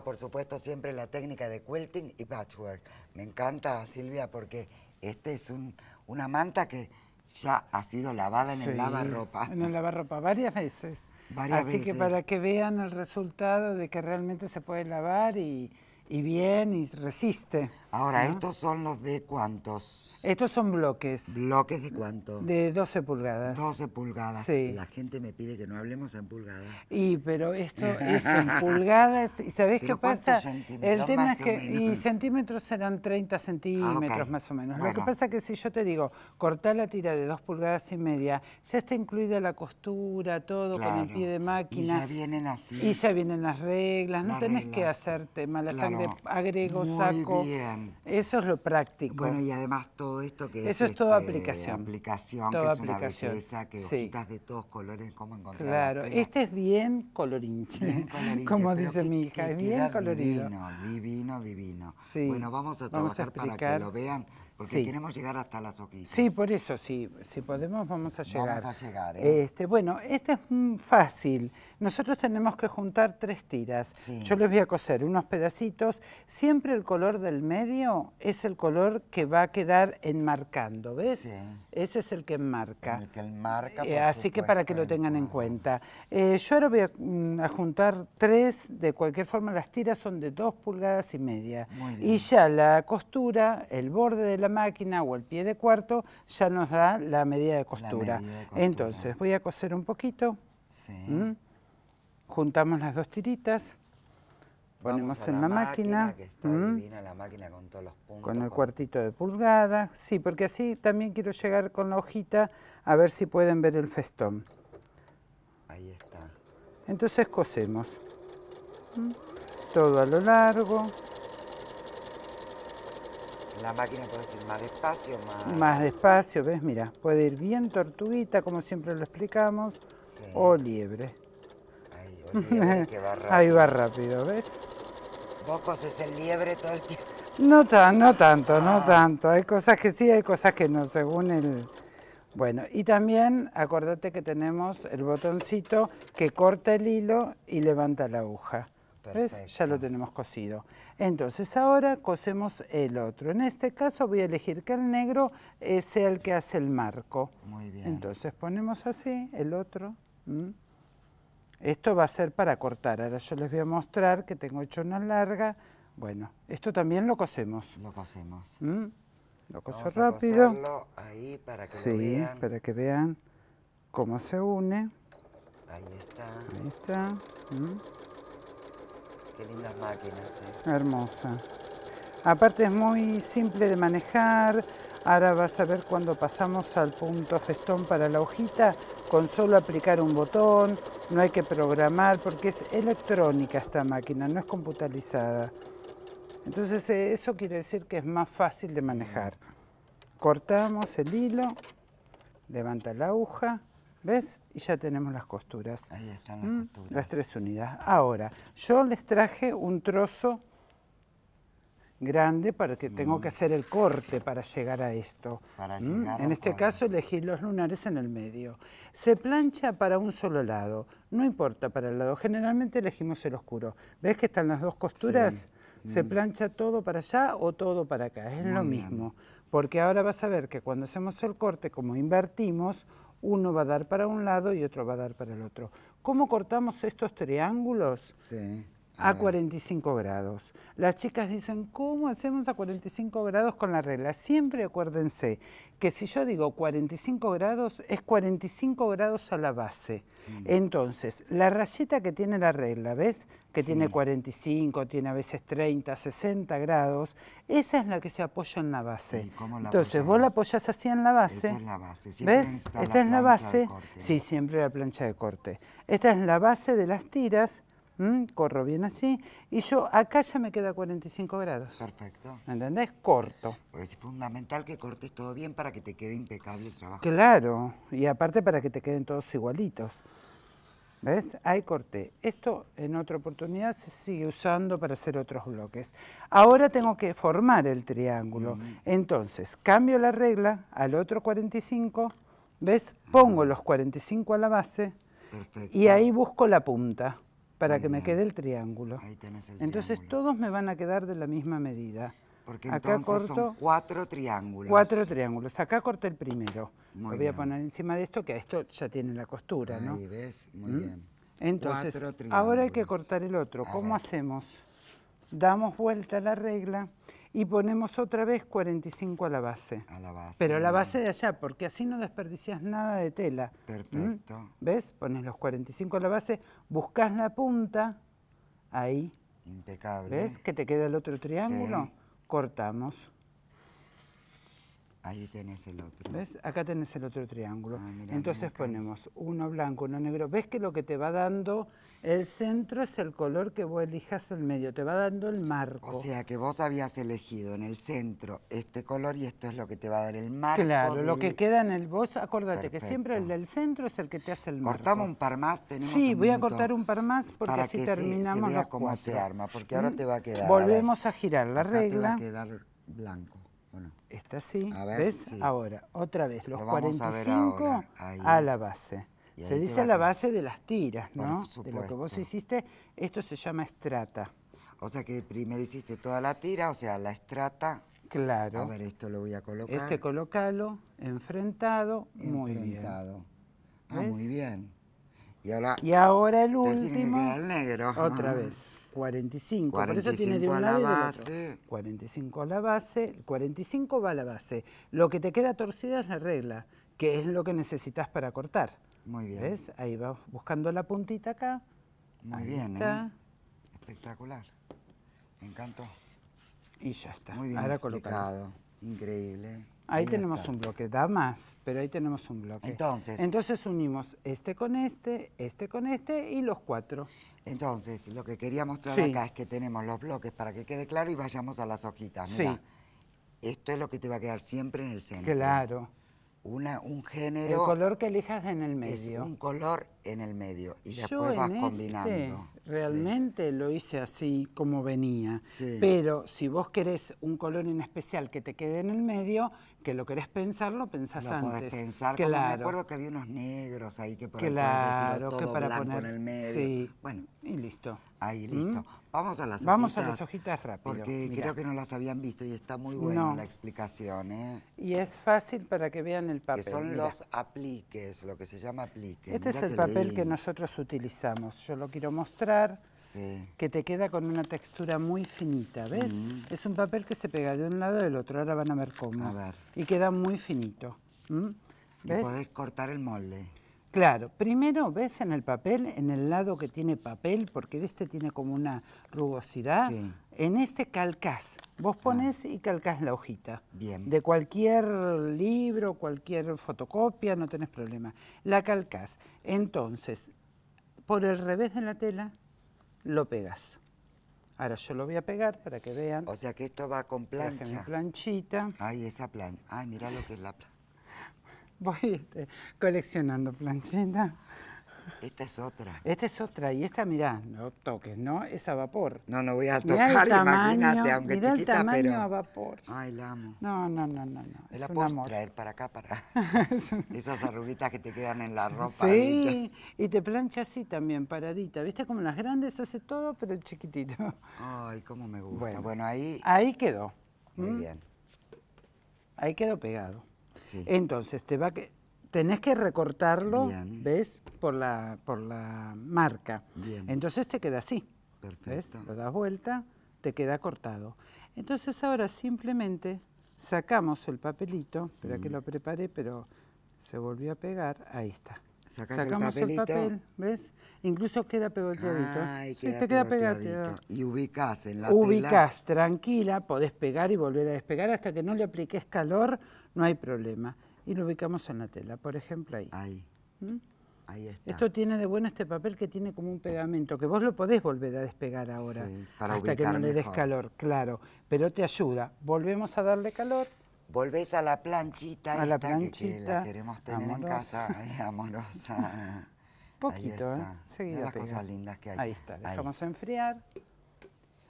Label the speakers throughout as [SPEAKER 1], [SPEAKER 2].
[SPEAKER 1] por supuesto, siempre la técnica de quilting y patchwork. Me encanta, Silvia, porque este es un, una manta que ya ha sido lavada en el lavarropa. En el lavarropa, varias veces. Así que para
[SPEAKER 2] que vean el resultado de que realmente se puede lavar y y bien
[SPEAKER 1] y resiste. Ahora, ¿estos son los de cuántos? Estos son bloques. ¿Bloques de cuánto? De 12 pulgadas. 12 pulgadas. Sí. La gente me pide que no hablemos en pulgadas.
[SPEAKER 2] Y pero esto es en pulgadas. ¿Y sabés qué pasa? El tema es que. Y centímetros serán 30 centímetros ah, más o menos. Lo que pasa es que si yo te digo, cortar la tira de 2 pulgadas y media, ya está incluida la costura, todo con el pie de
[SPEAKER 1] máquina. Y ya vienen
[SPEAKER 2] así. Y ya vienen las reglas. no tenés que
[SPEAKER 1] hacerte mala agrego, saco. Eso es lo práctico. Bueno, y además todo esto que Eso es, toda este, aplicación. toda que es una belleza, que hojitas de todos colores, cómo encontrar. Claro, este es bien colorinche. Como dice mi hija, es bien colorido. Divino, divino, divino. Bueno, vamos a trabajar para que lo vean porque queremos llegar hasta las hojitas. Sí,
[SPEAKER 2] por eso, sí, si podemos vamos a llegar. Vamos a llegar, ¿eh? Este, bueno, este es fácil. Nosotros tenemos que juntar tres tiras. Yo les voy a coser unos pedacitos. Siempre el color del medio es el color que va a quedar enmarcando, ¿ves? Sí. Ese es el que enmarca. El que enmarca, eh, Así que para que lo tengan en cuenta. Eh, yo ahora voy mm, a, juntar tres, de cualquier forma las tiras son de dos pulgadas y media. Y ya la costura, el borde de la máquina o el pie de cuarto ya nos da la medida de costura. Entonces voy a coser un poquito. ¿Mm? Juntamos las dos tiritas.
[SPEAKER 1] ponemos en ¿Mm? la, máquina. con el
[SPEAKER 2] cuartito de pulgada. Sí, porque así también quiero llegar con la hojita a ver si pueden ver el festón. Ahí está. Entonces cosemos. ¿Mm? Todo a lo largo.
[SPEAKER 1] La máquina puede ir más despacio, más...
[SPEAKER 2] despacio, ¿ves? Mira, puede ir bien tortuguita, como siempre lo explicamos, o liebre. Ahí, va rápido. ¿ves?
[SPEAKER 1] ¿Vos es el liebre todo el tiempo?
[SPEAKER 2] No, tan, no tanto, no ah. tanto. Hay cosas que sí, hay cosas que no, según el... Bueno, y también acuérdate que tenemos el botoncito que corta el hilo y levanta la aguja. Ya lo tenemos cosido. Entonces ahora cosemos el otro. En este caso voy a elegir que el negro sea el que hace el marco. Muy bien. Entonces ponemos así el otro. Esto va a ser para cortar. Ahora yo les voy a mostrar que tengo hecho una larga. Bueno, esto también lo cosemos. Lo
[SPEAKER 1] cosemos.
[SPEAKER 2] Lo coso rápido. ahí para que sí, vean. para que vean cómo se une.
[SPEAKER 1] Ahí está. Ahí está qué lindas máquinas.
[SPEAKER 2] Hermosa. Aparte es muy simple de manejar. Ahora vas a ver cuando pasamos al punto festón para la hojita, con solo aplicar un botón, no hay que programar porque es electrónica esta máquina, no es computarizada. Entonces eh, eso quiere decir que es más fácil de manejar. Mm. Cortamos el hilo, levanta la aguja, ¿Ves? Y ya tenemos las costuras. Ahí están las mm, costuras. Las tres unidades. Ahora, yo les traje un trozo grande para que tengo que mm. hacer el corte para llegar a esto. Mm, en este caso elegí los lunares en el medio. Se plancha para un solo lado, no importa para el lado, generalmente elegimos el oscuro. ¿Ves que están las dos costuras? Se plancha todo para allá o todo para acá, es lo mismo. Porque ahora vas a ver que cuando hacemos el corte, como invertimos, uno va a dar para un lado y otro va a dar para el otro. ¿Cómo cortamos estos triángulos? Sí a 45 ah. grados. Las chicas dicen, ¿cómo hacemos a 45 grados con la regla? Siempre acuérdense que si yo digo 45 grados, es 45 grados a la base. Mm. Entonces, la rayita que tiene la regla, ¿ves? Que tiene 45, tiene a veces 30, 60 grados, esa es la que se apoya en la base. Entonces, vos la apoyas así en la base. es la base. ¿Ves? Esta es la base. Sí, siempre la plancha de corte. Esta es la base de las tiras ¿Mm? Corro bien así. Y yo acá ya me queda 45 grados. Perfecto.
[SPEAKER 1] ¿Entendés? Corto. Pues es fundamental que cortes todo bien para que te quede impecable el trabajo.
[SPEAKER 2] Claro. Y aparte para que te queden todos igualitos. ¿Ves? Ahí corté. Esto en otra oportunidad se sigue usando para hacer otros bloques. Ahora tengo que formar el triángulo. Mm. Entonces, cambio la regla al otro 45, ¿ves? Pongo los 45 a la base y ahí busco la punta para que me quede el triángulo. entonces todos me van a quedar de la misma medida. Porque Acá entonces corto, son
[SPEAKER 1] cuatro triángulos. Cuatro
[SPEAKER 2] triángulos. Acá corté el primero. Lo voy a poner encima de esto, que a esto ya tiene la costura, ¿no? Ahí ves, muy ¿Mm? bien.
[SPEAKER 1] Entonces, ahora hay que
[SPEAKER 2] cortar el otro. ¿Cómo hacemos? Damos vuelta a la regla y ponemos otra vez 45 a la base. A la base. Pero a la base de allá, porque así no desperdicias nada de tela. ¿Mm?
[SPEAKER 1] Perfecto.
[SPEAKER 2] ¿Ves? Pones los 45 a la base, buscas la punta,
[SPEAKER 1] ahí. Impecable. ¿Ves
[SPEAKER 2] que te queda el otro triángulo?
[SPEAKER 1] Cortamos. Ahí tenés el otro.
[SPEAKER 2] ¿Ves? Acá tenés el otro triángulo. Ah, Entonces ponemos uno blanco, uno negro. ¿Ves que lo que te va dando
[SPEAKER 1] el centro es el color que vos elijas el medio? Te va dando el marco. O sea que vos habías elegido en el centro este color y esto es lo que te va a dar el marco. Claro, lo que queda
[SPEAKER 2] en el vos, acordate que siempre el del centro es el que te hace el marco. Cortamos un par
[SPEAKER 1] más, tenemos Sí, voy a cortar un
[SPEAKER 2] par más porque así terminamos se, arma, porque ahora ¿Mm? te va a quedar. Volvemos a, girar la regla. Te va a quedar blanco. Está así. ¿Ves? Ahora, otra vez, los 45 a, la base. Se dice a la base de las tiras, ¿no? De lo que vos
[SPEAKER 1] hiciste, esto se llama estrata. O sea que primero hiciste toda la tira, o sea, la estrata. Claro. A ver, esto lo voy a colocar. Este
[SPEAKER 2] colocalo, enfrentado, muy bien. Ah,
[SPEAKER 1] muy bien. Y ahora, el último. el negro. Otra vez. 45. 45 Por eso tiene de base.
[SPEAKER 2] 45 a la base, 45 va a la base. Lo que te queda torcida es la regla, que es lo que necesitas para cortar. Muy bien. ¿Ves? Ahí vas buscando la puntita acá.
[SPEAKER 1] Muy bien, ¿eh? Espectacular. Me encantó. Y ya está. Muy bien Ahora explicado. Increíble. Ahí tenemos
[SPEAKER 2] un bloque, da más, pero ahí tenemos un bloque. Entonces.
[SPEAKER 1] unimos este con este, este con este y los cuatro. Entonces, lo que quería mostrar acá es que tenemos los bloques para que quede claro y vayamos a las hojitas. Mira, sí. Esto es lo que te va a quedar siempre en el centro. Claro. Una, un género. El color que elijas en el medio. un color en el medio y después vas este combinando
[SPEAKER 2] realmente lo hice así como venía. Pero si vos querés un color en especial que te quede en el medio, que lo querés pensarlo, pensás antes. Lo podés pensar, me acuerdo que
[SPEAKER 1] había unos negros ahí que por claro, oh, todo blanco en el medio. Bueno. Y listo. Ahí, ¿Mm? listo. Vamos a las Vamos hojitas. Vamos a las hojitas rápido. Porque creo que no las habían visto y está muy buena la explicación. ¿eh?
[SPEAKER 2] Y es fácil para que vean el papel. son los
[SPEAKER 1] apliques, lo que se llama aplique. Este es el papel que
[SPEAKER 2] nosotros utilizamos. Yo lo quiero mostrar que te queda con una textura muy finita, ¿ves? Mm. Es un papel que se pega de un lado del otro, ahora van a ver cómo. Y queda muy finito.
[SPEAKER 1] podés cortar el molde.
[SPEAKER 2] Claro, primero ves en el papel, en el lado que tiene papel, porque este tiene como una rugosidad, en este calcas Vos ah. pones y calcas la hojita. Bien. De cualquier libro, cualquier fotocopia, no tenés problema. La calcas Entonces, por el revés de la tela,
[SPEAKER 1] lo pegas. Ahora yo lo voy a pegar para que vean. O sea que esto va con plancha. planchita. Ay, esa plancha. Ay, mira lo que es la plancha.
[SPEAKER 2] Voy este, coleccionando planchita... Esta es otra. Esta es otra. Y esta, mirá, no toques, ¿no? Es a vapor. No, no voy a tocar, imagínate, aunque mirá chiquita, el tamaño pero... a vapor.
[SPEAKER 1] Ay, la amo.
[SPEAKER 2] No, no, no, no. no. Es la podemos puedes
[SPEAKER 1] traer para acá, para esas arruguitas que te quedan en la ropa. Sí, y te plancha así también,
[SPEAKER 2] paradita. ¿Viste como las grandes hace todo, pero chiquitito?
[SPEAKER 1] Ay, cómo me gusta. Bueno,
[SPEAKER 2] bueno ahí... Ahí quedó. Muy ¿Mm? bien. Ahí quedó pegado. Sí. Entonces, te va a tenés que recortarlo, ¿ves? Por la, marca. Entonces te queda así.
[SPEAKER 1] Perfecto.
[SPEAKER 2] Lo das vuelta, te queda cortado. Entonces ahora simplemente sacamos el papelito, espera que lo preparé, pero se volvió a pegar, ahí está. Sacamos el, papel, ¿ves? Incluso queda pegoteadito. te Y ubicás en la Ubicás, tranquila, podés pegar y volver a despegar hasta que no le apliques calor, no hay problema y lo ubicamos en la tela, por ejemplo ahí. Ahí. ¿Mm? Ahí está. Esto tiene de bueno este papel que tiene como un pegamento, que vos lo podés volver a despegar ahora, sí, para hasta que no le des calor, claro,
[SPEAKER 1] pero te ayuda. Volvemos a darle calor. Volvés a la planchita, a la planchita, la queremos tener en casa, amorosa. Poquito, ¿eh? las cosas lindas que hay. Ahí está, dejamos
[SPEAKER 2] enfriar.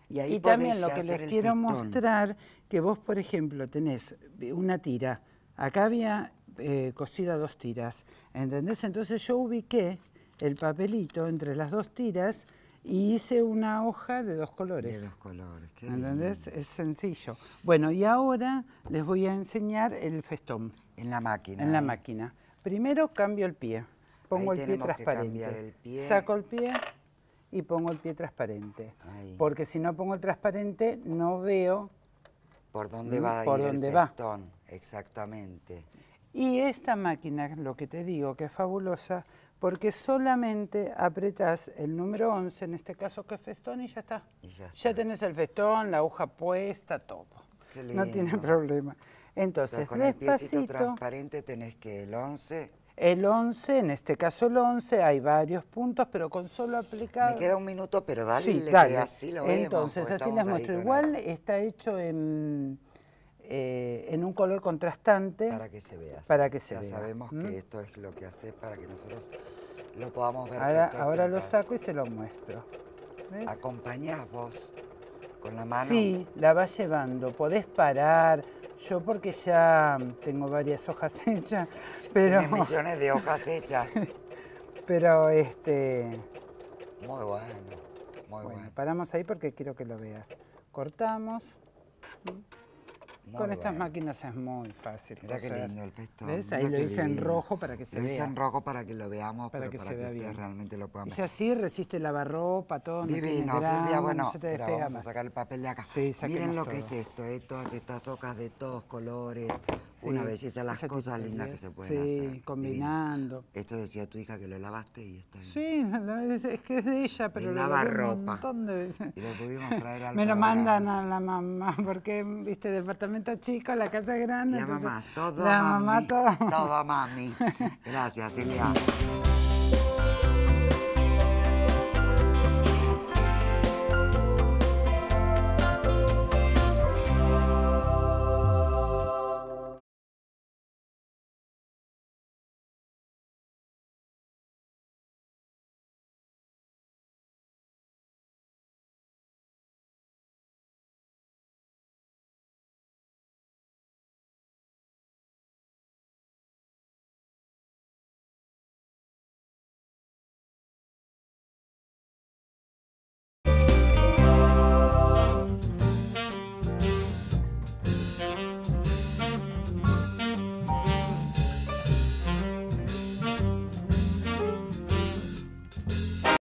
[SPEAKER 2] Y, ahí y también lo que les quiero mostrar, que vos, por ejemplo, tenés una tira, Acá había eh, cosida dos tiras, ¿entendés? Entonces yo ubiqué el papelito entre las dos tiras y hice una hoja de dos colores. De dos colores, ¿Entendés? Es sencillo. Bueno, y ahora les voy a enseñar el festón. En la máquina. En la máquina. Primero cambio el pie. Pongo el pie transparente. Saco el pie y pongo el pie transparente. Porque si no pongo el transparente, no veo
[SPEAKER 1] por dónde va, el Festón. Exactamente.
[SPEAKER 2] Y esta máquina, lo que te digo, que es fabulosa, porque solamente apretás el número 11, en este caso que es festón, y ya está. ya, tenés el festón, la aguja puesta,
[SPEAKER 1] todo. No tiene
[SPEAKER 2] problema. Entonces, con el piecito transparente
[SPEAKER 1] tenés que el 11...
[SPEAKER 2] El 11, en este caso el 11, hay varios puntos, pero con solo
[SPEAKER 1] aplicar... Me queda un minuto, pero dale, sí, dale. así lo Entonces, así les muestro.
[SPEAKER 2] Igual está hecho en eh, en un color contrastante. Para que se vea. Para que se ya sabemos que
[SPEAKER 1] esto es lo que hace para que nosotros lo podamos ver. Ahora, ahora lo saco y se lo muestro. ¿Ves? ¿Acompañás vos con la mano? Sí,
[SPEAKER 2] la vas llevando. Podés parar. Yo porque ya tengo varias hojas hechas,
[SPEAKER 1] pero... millones de hojas hechas.
[SPEAKER 2] pero este... Muy bueno, muy bueno. Paramos ahí porque quiero que lo veas. Cortamos. Con estas máquinas es muy fácil. Mira qué lindo el pesto. ¿Ves? Ahí lo hice en rojo para que se lo vea. Lo hice en rojo para que lo veamos, para pero que para que ustedes realmente lo puedan ver. Y así resiste lavarropa, todo. Divino, no Silvia, bueno, no se te vamos más. a sacar el papel de acá. Miren lo que es
[SPEAKER 1] esto, eh, todas estas hojas de todos colores, una belleza, las cosas lindas que se pueden hacer. Sí, combinando. Esto decía tu hija que lo lavaste y está
[SPEAKER 2] ahí. Sí, es, que es de ella, pero lo ropa. un montón de veces. Y
[SPEAKER 1] lo pudimos traer al Me lo mandan
[SPEAKER 2] a la mamá, porque, viste, departamento chico, la casa grande. La mamá, todo La mami, mamá,
[SPEAKER 1] todo. Todo mami. Gracias, Silvia.